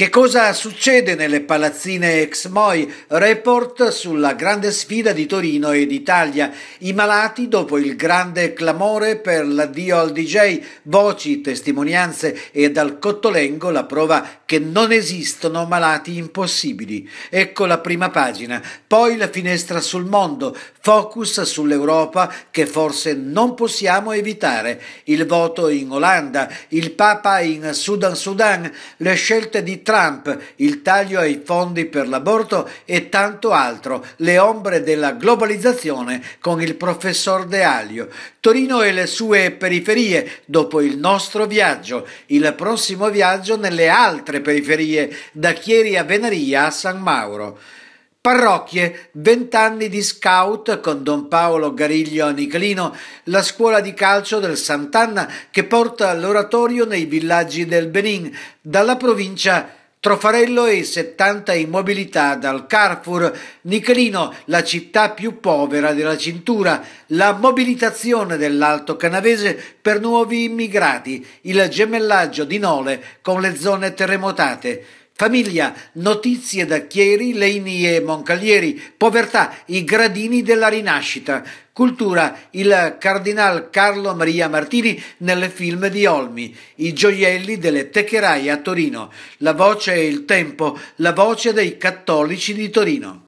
Che cosa succede nelle palazzine ex Moi? Report sulla grande sfida di Torino e d'Italia. I malati dopo il grande clamore per l'addio al DJ, voci, testimonianze e dal Cottolengo la prova che non esistono malati impossibili. Ecco la prima pagina, poi la finestra sul mondo, focus sull'Europa che forse non possiamo evitare. Il voto in Olanda, il Papa in Sudan Sudan, le scelte di Trump, il taglio ai fondi per l'aborto e tanto altro, le ombre della globalizzazione con il professor De Aglio. Torino e le sue periferie dopo il nostro viaggio, il prossimo viaggio nelle altre periferie, da Chieri a Venaria a San Mauro. Parrocchie, vent'anni di scout con Don Paolo Gariglio a Niclino, la scuola di calcio del Sant'Anna che porta l'oratorio nei villaggi del Benin, dalla provincia di Trofarello e 70 immobilità dal Carrefour, Niclino, la città più povera della cintura, la mobilitazione dell'Alto Canavese per nuovi immigrati, il gemellaggio di Nole con le zone terremotate. Famiglia, notizie da Chieri, Leini e Moncalieri, povertà, i gradini della rinascita, cultura, il cardinal Carlo Maria Martini nelle film di Olmi, i gioielli delle Techerai a Torino, la voce e il tempo, la voce dei cattolici di Torino.